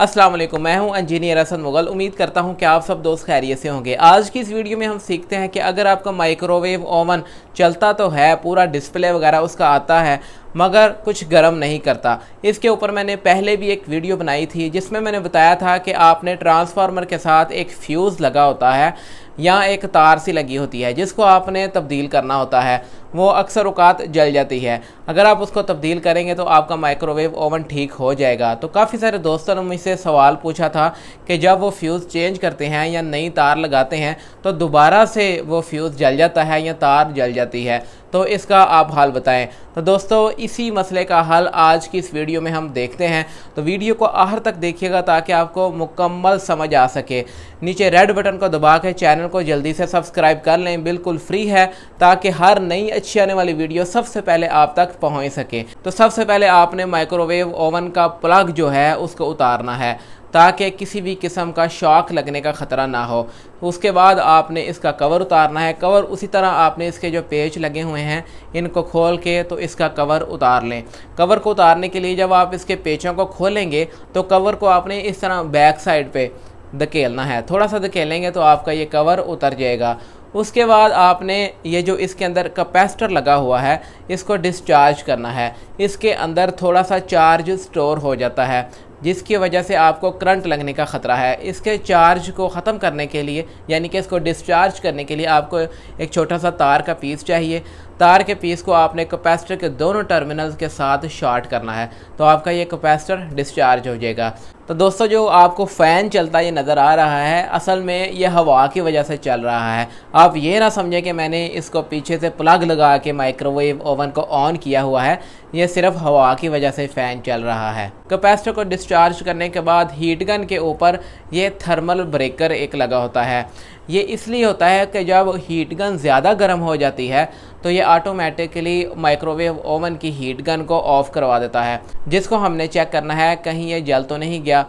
अस्सलाम वालेकुम मैं हूं इंजीनियर असन मुगल उम्मीद करता हूं कि आप सब दोस्त खैरियत से होंगे आज की इस वीडियो में हम सीखते हैं कि अगर आपका माइक्रोवेव ओवन चलता तो है पूरा डिस्प्ले वगैरह उसका आता है मगर कुछ गर्म नहीं करता इसके ऊपर मैंने पहले भी एक वीडियो बनाई थी जिसमें मैंने बताया था कि आपने ट्रांसफार्मर के साथ एक फ्यूज़ लगा होता है या एक तार सी लगी होती है जिसको आपने तब्दील करना होता है वो अक्सर उकात जल जाती है अगर आप उसको तब्दील करेंगे तो आपका माइक्रोवेव ओवन ठीक हो जाएगा तो काफ़ी सारे दोस्तों ने मुझसे सवाल पूछा था कि जब वो फ्यूज़ चेंज करते हैं या नई तार लगाते हैं तो दोबारा से वो फ्यूज़ जल जाता है या तार जल जाती है तो इसका आप हाल बताएं तो दोस्तों इसी मसले का हल आज की इस वीडियो में हम देखते हैं तो वीडियो को आहर तक देखिएगा ताकि आपको मुकम्मल समझ आ सके नीचे रेड बटन को दबा के चैनल को जल्दी से सब्सक्राइब कर लें बिल्कुल फ्री है ताकि हर नई अच्छी आने वाली वीडियो सबसे पहले आप तक पहुँच सके तो सबसे पहले आपने माइक्रोवेव ओवन का प्लग जो है उसको उतारना है ताकि किसी भी किस्म का शॉक लगने का ख़तरा ना हो उसके बाद आपने इसका कवर उतारना है कवर उसी तरह आपने इसके जो पेच लगे हुए हैं इनको खोल के तो इसका कवर उतार लें कवर को उतारने के लिए जब आप इसके पेचों को खोलेंगे तो कवर को आपने इस तरह बैक साइड पर धकेलना है थोड़ा सा धकेलेंगे तो आपका ये कवर उतर जाएगा उसके बाद आपने ये जो इसके अंदर कैपेसिटर लगा हुआ है इसको डिस्चार्ज करना है इसके अंदर थोड़ा सा चार्ज स्टोर हो जाता है जिसकी वजह से आपको करंट लगने का ख़तरा है इसके चार्ज को ख़त्म करने के लिए यानी कि इसको डिस्चार्ज करने के लिए आपको एक छोटा सा तार का पीस चाहिए तार के पीस को आपने कैपेसिटर के दोनों टर्मिनल्स के साथ शॉर्ट करना है तो आपका ये कैपेसिटर डिस्चार्ज हो जाएगा तो दोस्तों जो आपको फ़ैन चलता ये नज़र आ रहा है असल में ये हवा की वजह से चल रहा है आप ये ना समझें कि मैंने इसको पीछे से प्लग लगा के माइक्रोवेव ओवन को ऑन किया हुआ है ये सिर्फ हवा की वजह से फ़ैन चल रहा है कैपेसिटर को डिस्चार्ज करने के बाद हीट गन के ऊपर ये थर्मल ब्रेकर एक लगा होता है ये इसलिए होता है कि जब हीट गन ज़्यादा गर्म हो जाती है तो ये ऑटोमेटिकली माइक्रोवेव ओवन की हीट गन को ऑफ करवा देता है जिसको हमने चेक करना है कहीं ये जल तो नहीं गया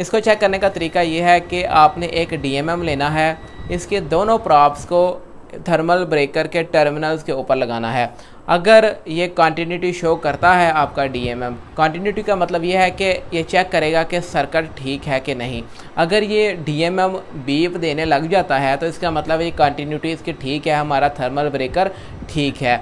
इसको चेक करने का तरीका ये है कि आपने एक डी लेना है इसके दोनों प्रॉप्स को थर्मल ब्रेकर के टर्मिनल्स के ऊपर लगाना है अगर ये कॉन्टीन्यूटी शो करता है आपका डी एम एम कॉन्टीन्यूटी का मतलब ये है कि ये चेक करेगा कि सर्कट ठीक है कि नहीं अगर ये डी एम एम बीप देने लग जाता है तो इसका मतलब ये कॉन्टीन्यूटी इसकी ठीक है हमारा थर्मल ब्रेकर ठीक है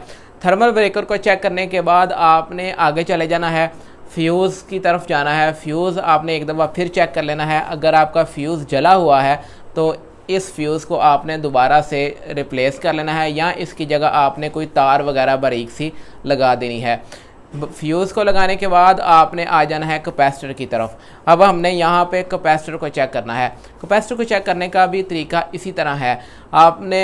थर्मल ब्रेकर को चेक करने के बाद आपने आगे चले जाना है फ्यूज़ की तरफ जाना है फ्यूज़ आपने एक दफ़ा फिर चेक कर लेना है अगर आपका फ्यूज़ जला हुआ है तो इस फ्यूज़ को आपने दोबारा से रिप्लेस कर लेना है या इसकी जगह आपने कोई तार वगैरह बारीक सी लगा देनी है फ्यूज़ को लगाने के बाद आपने आ जाना है कैपेसिटर की तरफ अब हमने यहाँ पे कैपेसिटर को चेक करना है कैपेसिटर को चेक करने का भी तरीका इसी तरह है आपने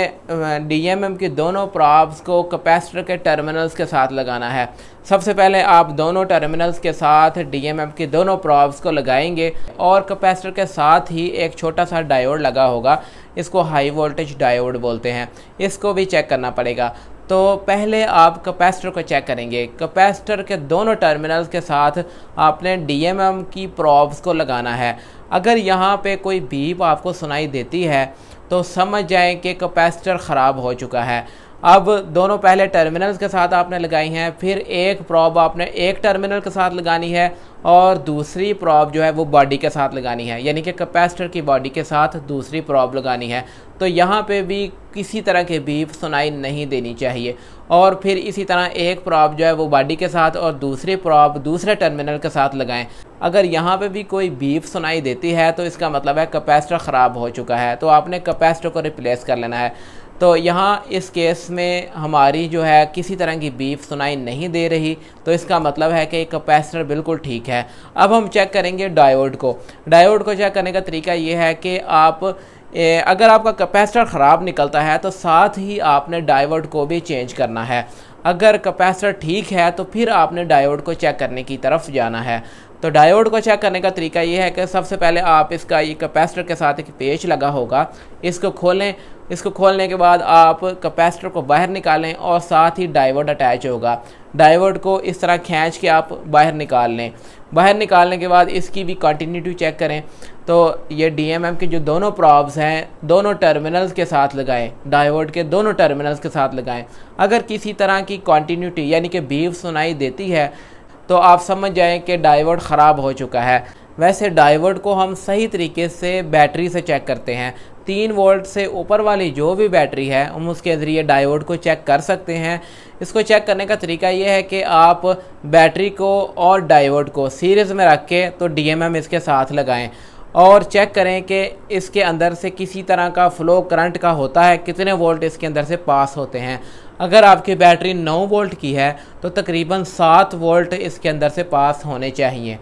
डीएमएम के दोनों प्रॉब्स को कैपेसिटर के टर्मिनल्स के साथ लगाना है सबसे पहले आप दोनों टर्मिनल्स के साथ डीएमएम के दोनों प्रॉब्स को लगाएंगे और कैपेसिटर के साथ ही एक छोटा सा डायोड लगा होगा इसको हाई वोल्टेज डायोड बोलते हैं इसको भी चेक करना पड़ेगा तो पहले आप कैपेसिटर को चेक करेंगे कैपेसिटर के दोनों टर्मिनल्स के साथ आपने डीएमएम की प्रॉब्स को लगाना है अगर यहाँ पे कोई बीप आपको सुनाई देती है तो समझ जाएं कि कैपेसिटर ख़राब हो चुका है अब दोनों पहले टर्मिनल्स के साथ आपने लगाई हैं फिर एक प्रॉब आपने एक टर्मिनल के साथ लगानी है और दूसरी प्रॉब जो है वो बॉडी के साथ लगानी है यानी कि कैपेसिटर की बॉडी के साथ दूसरी प्रॉब लगानी है तो यहाँ पे भी किसी तरह के बीप सुनाई नहीं देनी चाहिए और फिर इसी तरह एक प्रॉब जो है वो बॉडी के साथ और दूसरी प्रॉब दूसरे टर्मिनल के साथ लगाएं अगर यहाँ पे भी कोई बीप सुनाई देती है तो इसका मतलब है कैपेसिटर ख़राब हो चुका है तो आपने कैपेसिटर को रिप्लेस कर लेना है तो यहाँ इस केस में हमारी जो है किसी तरह की बीफ सुनाई नहीं दे रही तो इसका मतलब है कि कैपेसिटर बिल्कुल ठीक है अब हम चेक करेंगे डायोड को डायोड को चेक करने का तरीका ये है कि आप ए, अगर आपका कैपेसिटर ख़राब निकलता है तो साथ ही आपने डायोड को भी चेंज करना है अगर कैपेसिटर ठीक है तो फिर आपने डायोड को चेक करने की तरफ जाना है तो डायोड को चेक करने का तरीका ये है कि सबसे पहले आप इसका ये कैपेसिटर के साथ एक पेच लगा होगा इसको खोलें इसको खोलने के बाद आप कैपेसिटर को बाहर निकालें और साथ ही डायोड अटैच होगा डायोड को इस तरह खींच के आप बाहर निकाल लें बाहर निकालने के बाद इसकी भी कंटिन्यूटी चेक करें तो ये डीएमएम के जो दोनों प्रॉब्स हैं दोनों टर्मिनल्स के साथ लगाएं डायोड के दोनों टर्मिनल्स के साथ लगाएं अगर किसी तरह की कॉन्टीन्यूटी यानी कि बीव सुनाई देती है तो आप समझ जाएं कि डाइवर्ट ख़राब हो चुका है वैसे डाइवर्ट को हम सही तरीके से बैटरी से चेक करते हैं तीन वोल्ट से ऊपर वाली जो भी बैटरी है हम उसके ज़रिए डायोड को चेक कर सकते हैं इसको चेक करने का तरीका ये है कि आप बैटरी को और डायोड को सीरीज़ में रख के तो डीएमएम इसके साथ लगाएं और चेक करें कि इसके अंदर से किसी तरह का फ़्लो करंट का होता है कितने वोल्ट इसके अंदर से पास होते हैं अगर आपकी बैटरी 9 वोल्ट की है तो तकरीबन 7 वोल्ट इसके अंदर से पास होने चाहिए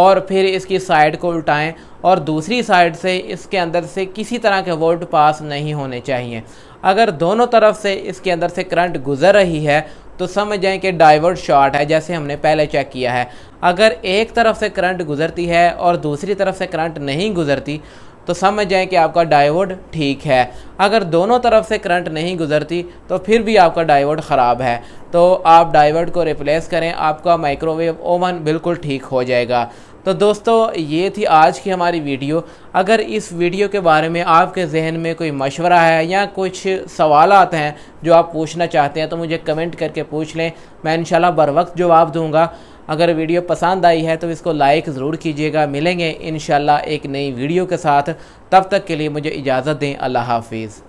और फिर इसकी साइड को उल्टाएं और दूसरी साइड से इसके अंदर से किसी तरह के वोल्ट पास नहीं होने चाहिए अगर दोनों तरफ से इसके अंदर से करंट गुजर रही है तो समझ जाएं कि डाइवर्ट शॉर्ट है जैसे हमने पहले चेक किया है अगर एक तरफ से करंट गुजरती है और दूसरी तरफ से करंट नहीं गुजरती तो समझ जाएं कि आपका डायोड ठीक है अगर दोनों तरफ से करंट नहीं गुजरती तो फिर भी आपका डायोड ख़राब है तो आप डायोड को रिप्लेस करें आपका माइक्रोवेव ओवन बिल्कुल ठीक हो जाएगा तो दोस्तों ये थी आज की हमारी वीडियो अगर इस वीडियो के बारे में आपके जहन में कोई मशवरा है या कुछ सवाल हैं जो आप पूछना चाहते हैं तो मुझे कमेंट करके पूछ लें मैं इंशाल्लाह बर वक्त जवाब दूँगा अगर वीडियो पसंद आई है तो इसको लाइक ज़रूर कीजिएगा मिलेंगे इन एक नई वीडियो के साथ तब तक के लिए मुझे इजाज़त दें अल्लाह हाफिज़